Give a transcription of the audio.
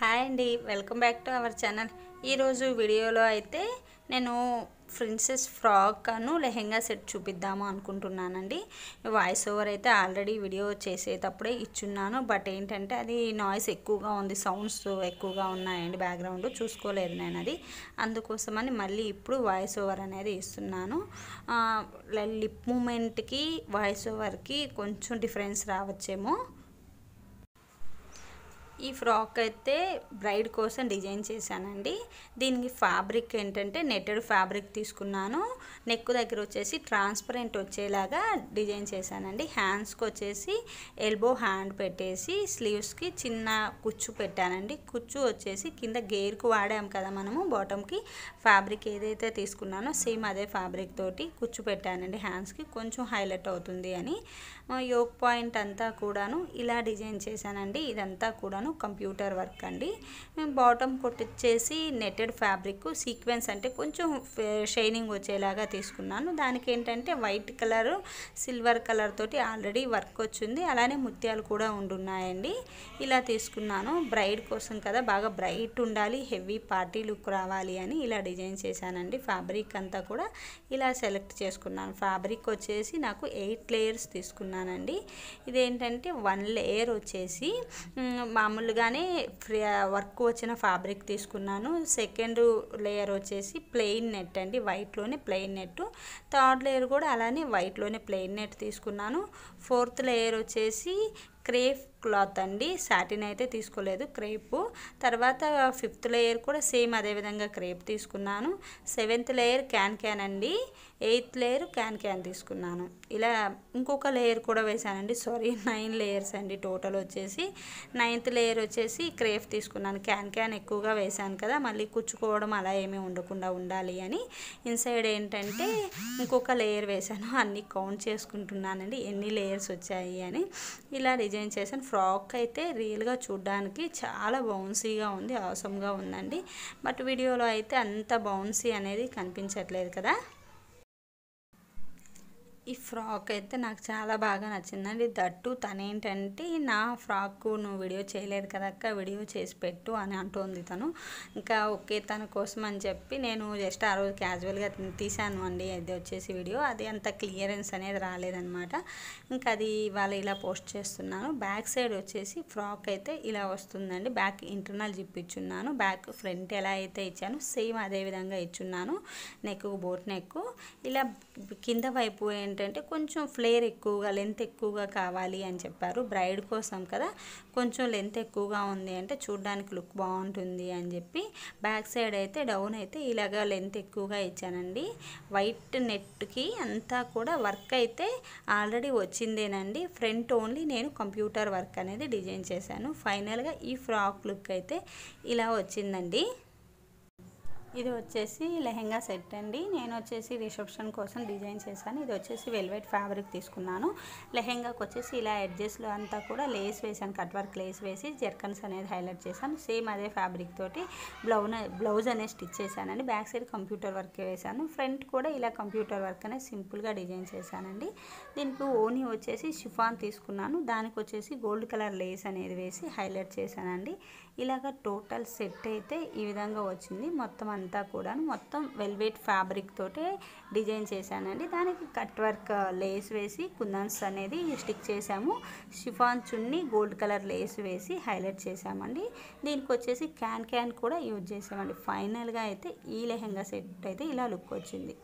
hi అండి welcome back to our channel ఈరోజు వీడియోలో అయితే నేను ప్రిన్సెస్ ఫ్రాక్ అను లెహెంగా సెట్ చూపిద్దాము అనుకుంటున్నానండి వాయిస్ ఓవర్ అయితే ఆల్రెడీ వీడియో చేసేటప్పుడే ఇచ్చున్నాను బట్ ఏంటంటే అది నాయిస్ ఎక్కువగా ఉంది సౌండ్స్ ఎక్కువగా ఉన్నాయండి బ్యాక్గ్రౌండ్ చూసుకోలేదు నేను అది అందుకోసమని మళ్ళీ ఇప్పుడు వాయిస్ ఓవర్ అనేది ఇస్తున్నాను లిప్ మూమెంట్కి వాయిస్ ఓవర్కి కొంచెం డిఫరెన్స్ రావచ్చేమో ఈ ఫ్రాక్ అయితే బ్రైడ్ కోసం డిజైన్ చేశానండి దీనికి ఫ్యాబ్రిక్ ఏంటంటే నెట్టెడ్ ఫ్యాబ్రిక్ తీసుకున్నాను నెక్ దగ్గర వచ్చేసి ట్రాన్స్పరెంట్ వచ్చేలాగా డిజైన్ చేశానండి హ్యాండ్స్కి వచ్చేసి ఎల్బో హ్యాండ్ పెట్టేసి స్లీవ్స్కి చిన్న కుచ్చు పెట్టానండి కుచ్చు వచ్చేసి కింద గేర్కు వాడాం కదా మనము బాటమ్కి ఫ్యాబ్రిక్ ఏదైతే తీసుకున్నానో సేమ్ అదే ఫ్యాబ్రిక్ తోటి కుచ్చు పెట్టానండి హ్యాండ్స్కి కొంచెం హైలైట్ అవుతుంది అని యోక్ పాయింట్ అంతా కూడాను ఇలా డిజైన్ చేశానండి ఇదంతా కూడాను కంప్యూటర్ వర్క్ అండి మేము బాటమ్ కొట్టిచ్చేసి నెట్టెడ్ ఫ్యాబ్రిక్ సీక్వెన్స్ అంటే కొంచెం షైనింగ్ వచ్చేలాగా తీసుకున్నాను దానికి ఏంటంటే వైట్ కలర్ సిల్వర్ కలర్ తోటి ఆల్రెడీ వర్క్ వచ్చింది అలానే ముత్యాలు కూడా ఉండున్నాయండి ఇలా తీసుకున్నాను బ్రైడ్ కోసం కదా బాగా బ్రైట్ ఉండాలి హెవీ పార్టీ లుక్ రావాలి అని ఇలా డిజైన్ చేశానండి ఫ్యాబ్రిక్ అంతా కూడా ఇలా సెలెక్ట్ చేసుకున్నాను ఫ్యాబ్రిక్ వచ్చేసి నాకు ఎయిట్ లేయర్స్ తీసుకున్నానండి ఇదేంటంటే వన్ లేయర్ వచ్చేసి మామూలు మామూలుగానే వర్క్ వచ్చిన ఫ్యాబ్రిక్ తీసుకున్నాను సెకండ్ లేయర్ వచ్చేసి ప్లెయిన్ నెట్ అండి వైట్లోనే ప్లెయిన్ నెట్ థర్డ్ లేయర్ కూడా అలానే వైట్లోనే ప్లెయిన్ నెట్ తీసుకున్నాను ఫోర్త్ లేయర్ వచ్చేసి క్రేప్ క్లాత్ అండి సాటిన్ అయితే తీసుకోలేదు క్రేపు తర్వాత ఫిఫ్త్ లేయర్ కూడా సేమ్ అదేవిధంగా క్రేప్ తీసుకున్నాను సెవెంత్ లేయర్ క్యాన్ క్యాన్ అండి ఎయిత్ లేయర్ క్యాన్ క్యాన్ తీసుకున్నాను ఇలా ఇంకొక లేయర్ కూడా వేశానండి సారీ నైన్ లేయర్స్ అండి టోటల్ వచ్చేసి నైన్త్ లేయర్ వచ్చేసి క్రేప్ తీసుకున్నాను క్యాన్ క్యాన్ ఎక్కువగా వేశాను కదా మళ్ళీ కూర్చుకోవడం అలా ఏమీ ఉండకుండా ఉండాలి అని ఇన్సైడ్ ఏంటంటే ఇంకొక లేయర్ వేశాను అన్నీ కౌంట్ చేసుకుంటున్నానండి ఎన్ని లేయర్స్ వచ్చాయి అని ఇలా డిజైన్ చేశాను ఫ్రాక్ అయితే రియల్గా చూడడానికి చాలా బౌన్సీగా ఉంది అవసరంగా ఉందండి బట్ వీడియోలో అయితే అంత బౌన్సీ అనేది కనిపించట్లేదు కదా ఈ ఫ్రాక్ అయితే నాకు చాలా బాగా నచ్చిందండి దట్టు తనేంటంటే నా ఫ్రాక్ నువ్వు వీడియో చేయలేదు కదక్క వీడియో చేసి పెట్టు అని అంటుంది తను ఇంకా ఓకే తన కోసం అని చెప్పి నేను జస్ట్ ఆ రోజు క్యాజువల్గా తీశాను అండి అది వచ్చేసి వీడియో అది అంత క్లియరెన్స్ అనేది రాలేదనమాట ఇంకా అది ఇవాళ ఇలా పోస్ట్ చేస్తున్నాను బ్యాక్ సైడ్ వచ్చేసి ఫ్రాక్ అయితే ఇలా వస్తుందండి బ్యాక్ ఇంటర్నల్ ఇచ్చున్నాను బ్యాక్ ఫ్రంట్ ఎలా అయితే ఇచ్చాను సేమ్ అదే విధంగా ఇచ్చున్నాను నెక్ బోట్ నెక్ ఇలా కింద వైపు ఏంటంటే ఏంటంటే కొంచెం ఫ్లేర్ ఎక్కువగా లెంత్ ఎక్కువగా కావాలి అని చెప్పారు బ్రైడ్ కోసం కదా కొంచెం లెంత్ ఎక్కువగా ఉంది అంటే చూడడానికి లుక్ బాగుంటుంది అని చెప్పి బ్యాక్ సైడ్ అయితే డౌన్ అయితే ఇలాగా లెంత్ ఎక్కువగా ఇచ్చానండి వైట్ నెట్కి అంతా కూడా వర్క్ అయితే ఆల్రెడీ వచ్చిందేనండి ఫ్రంట్ ఓన్లీ నేను కంప్యూటర్ వర్క్ అనేది డిజైన్ చేశాను ఫైనల్గా ఈ ఫ్రాక్ లుక్ అయితే ఇలా వచ్చిందండి ఇది వచ్చేసి లెహెంగా సెట్ అండి నేను వచ్చేసి రిసెప్షన్ కోసం డిజైన్ చేశాను ఇది వచ్చేసి వెల్వెట్ ఫ్యాబ్రిక్ తీసుకున్నాను లెహెంగాకి వచ్చేసి ఇలా ఎడ్జెస్లో అంతా కూడా లేస్ వేసాను కట్ వర్క్ లేస్ వేసి జర్కన్స్ అనేది హైలైట్ చేశాను సేమ్ అదే ఫ్యాబ్రిక్ తోటి బ్లౌన్ బ్లౌజ్ అనేది స్టిచ్ చేశానండి బ్యాక్ సైడ్ కంప్యూటర్ వర్క్ వేశాను ఫ్రంట్ కూడా ఇలా కంప్యూటర్ వర్క్ అనేది సింపుల్గా డిజైన్ చేశానండి దీనికి ఓనీ వచ్చేసి షిఫాన్ తీసుకున్నాను దానికి వచ్చేసి గోల్డ్ కలర్ లేస్ అనేది వేసి హైలైట్ చేశానండి ఇలాగ టోటల్ సెట్ అయితే ఈ విధంగా వచ్చింది మొత్తం అంతా కూడా మొత్తం వెల్వెట్ ఫ్యాబ్రిక్ తోటే డిజైన్ చేశానండి దానికి కట్ వర్క్ లేస్ వేసి కుందన్స్ అనేది స్టిక్ చేశాము chiffon chunni gold colour lace వేసి హైలైట్ చేశామండి దీనికి వచ్చేసి క్యాన్ క్యాన్ కూడా యూజ్ చేసామండి ఫైనల్గా అయితే ఈ లెహెంగా సెట్ అయితే ఇలా లుక్ వచ్చింది